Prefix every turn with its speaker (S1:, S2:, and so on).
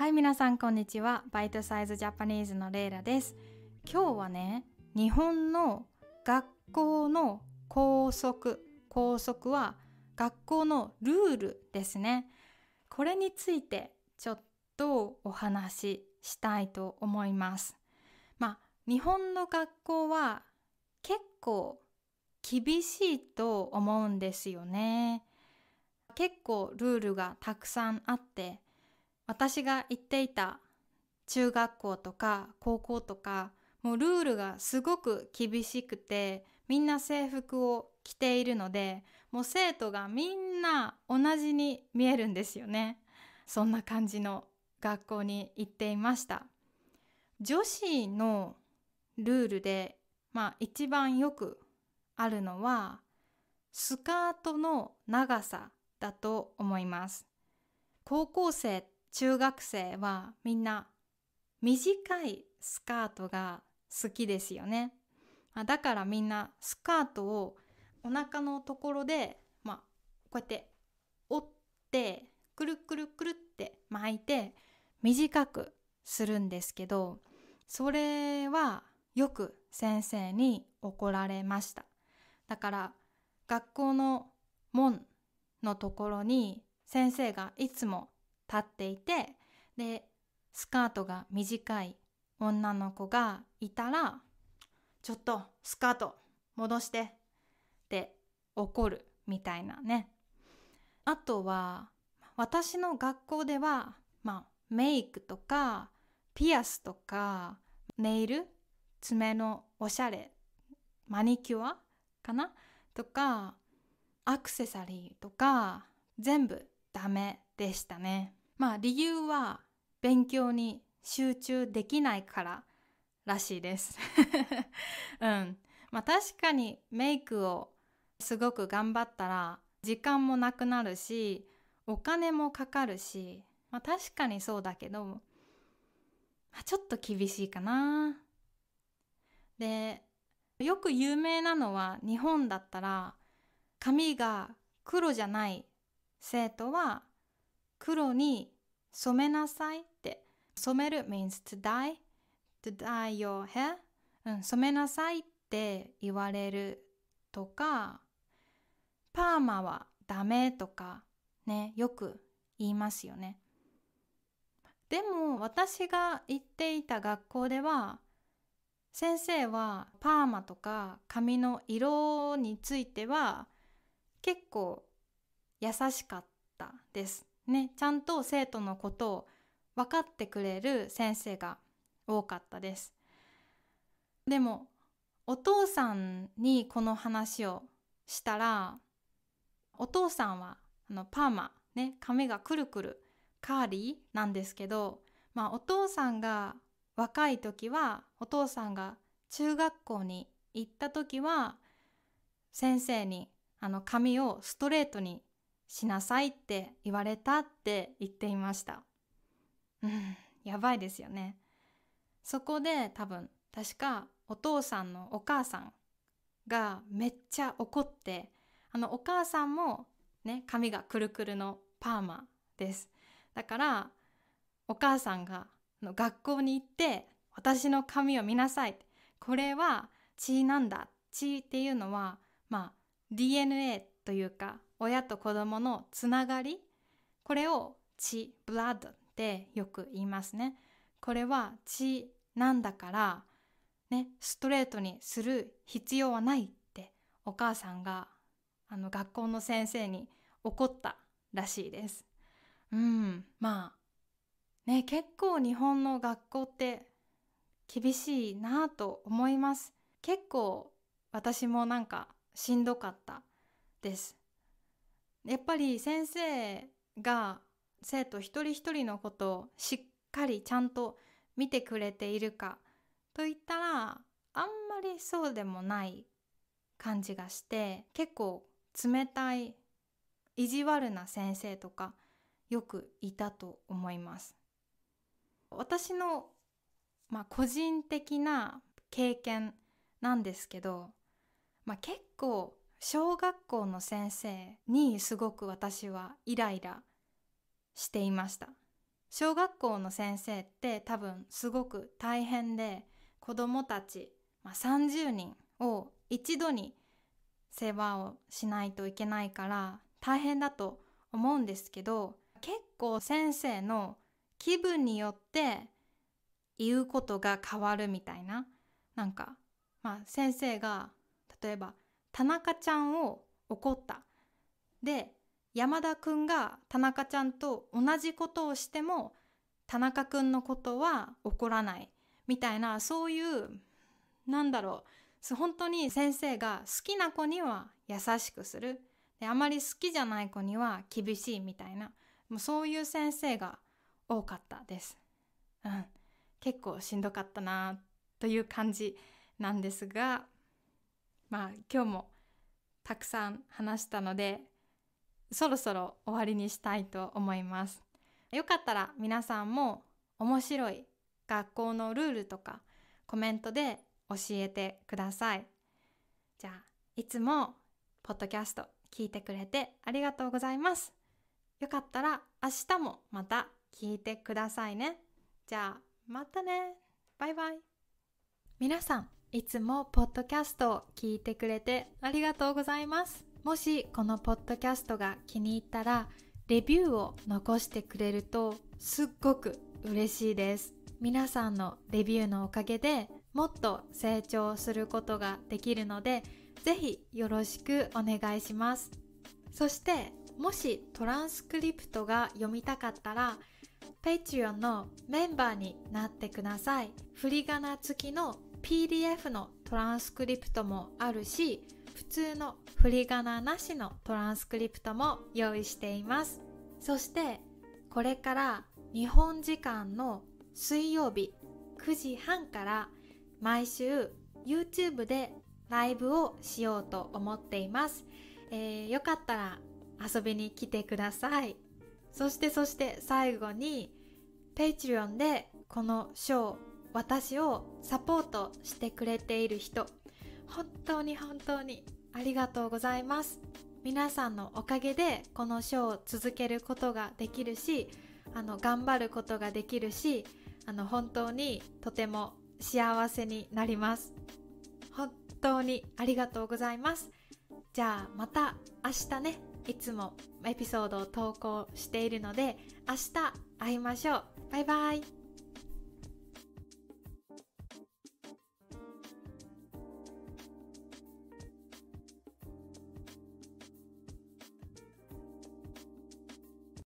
S1: はい皆さんこんにちはバイトサイズジャパニーズのレイラです今日はね日本の学校の校則校則は学校のルールですねこれについてちょっとお話ししたいと思いますまあ日本の学校は結構厳しいと思うんですよね結構ルールがたくさんあって私が行っていた中学校とか高校とかもうルールがすごく厳しくてみんな制服を着ているのでもう生徒がみんな同じに見えるんですよねそんな感じの学校に行っていました女子のルールでまあ一番よくあるのはスカートの長さだと思います高校生中学生はみんな短いスカートが好きですよね。だからみんなスカートをお腹のところで、まあ、こうやって折ってくるくるくるって巻いて短くするんですけどそれはよく先生に怒られました。だから学校の門のところに先生がいつも立っていてでスカートが短い女の子がいたら「ちょっとスカート戻して」って怒るみたいなね。あとは私の学校では、まあ、メイクとかピアスとかネイル爪のおしゃれマニキュアかなとかアクセサリーとか全部ダメでしたね。まあ理由は勉強に集中できないかららしいです。うん。まあ確かにメイクをすごく頑張ったら時間もなくなるしお金もかかるし、まあ、確かにそうだけど、まあ、ちょっと厳しいかな。でよく有名なのは日本だったら髪が黒じゃない生徒は黒に染めなさいって。染める means to dye, to dye your hair、うん、染めなさいって言われるとか、パーマはダメとかね、よく言いますよね。でも私が行っていた学校では先生はパーマとか髪の色については結構優しかったです。ねちゃんと生徒のことを分かってくれる先生が多かったですでもお父さんにこの話をしたらお父さんはあのパーマね髪がくるくるカーリーなんですけど、まあ、お父さんが若い時はお父さんが中学校に行った時は先生にあの髪をストレートにしなさいって言われたって言っていました。うん、やばいですよね。そこで多分、確かお父さんのお母さんがめっちゃ怒って、あのお母さんもね、髪がくるくるのパーマです。だから、お母さんがの学校に行って、私の髪を見なさい。これは血なんだ。血っていうのは、まあ、DNA というか親と子供のつながりこれを血ブラッドでよく言いますねこれは血なんだからねストレートにする必要はないってお母さんがあの学校の先生に怒ったらしいですうんまあね結構日本の学校って厳しいなと思います結構私もなんかしんどかったですやっぱり先生が生徒一人一人のことをしっかりちゃんと見てくれているかといったらあんまりそうでもない感じがして結構冷たい意地悪な先生とかよくいたと思います。私の、まあ、個人的な経験なんですけど、まあ、結構小学校の先生にすごく私はイライラしていました小学校の先生って多分すごく大変で子どもたち、まあ、30人を一度に世話をしないといけないから大変だと思うんですけど結構先生の気分によって言うことが変わるみたいななんかまあ先生が例えば「田中ちゃんを怒ったで山田くんが田中ちゃんと同じことをしても田中くんのことは怒らないみたいなそういうなんだろう本当に先生が好きな子には優しくするであまり好きじゃない子には厳しいみたいなもうそういう先生が多かったです。うん、結構しんどかったなという感じなんですがまあ今日もたくさん話したのでそろそろ終わりにしたいと思います。よかったら皆さんも面白い学校のルールとかコメントで教えてください。じゃあいつもポッドキャスト聞いてくれてありがとうございます。よかったら明日もまた聞いてくださいね。じゃあまたね。バイバイ。皆さんいつもポッドキャストを聞いてくれてありがとうございます。もしこのポッドキャストが気に入ったら、レビューを残してくれるとすっごく嬉しいです。皆さんのレビューのおかげでもっと成長することができるので、ぜひよろしくお願いします。そして、もしトランスクリプトが読みたかったら、Patreon のメンバーになってください。振り仮名付きの PDF のトランスクリプトもあるし普通の振り仮名なしのトランスクリプトも用意していますそしてこれから日本時間の水曜日9時半から毎週 YouTube でライブをしようと思っています、えー、よかったら遊びに来てくださいそしてそして最後に Patreon でこのショー私をサポートしてくれている人本当に本当にありがとうございます皆さんのおかげでこのショーを続けることができるしあの頑張ることができるしあの本当にとても幸せになります本当にありがとうございますじゃあまた明日ねいつもエピソードを投稿しているので明日会いましょうバイバイ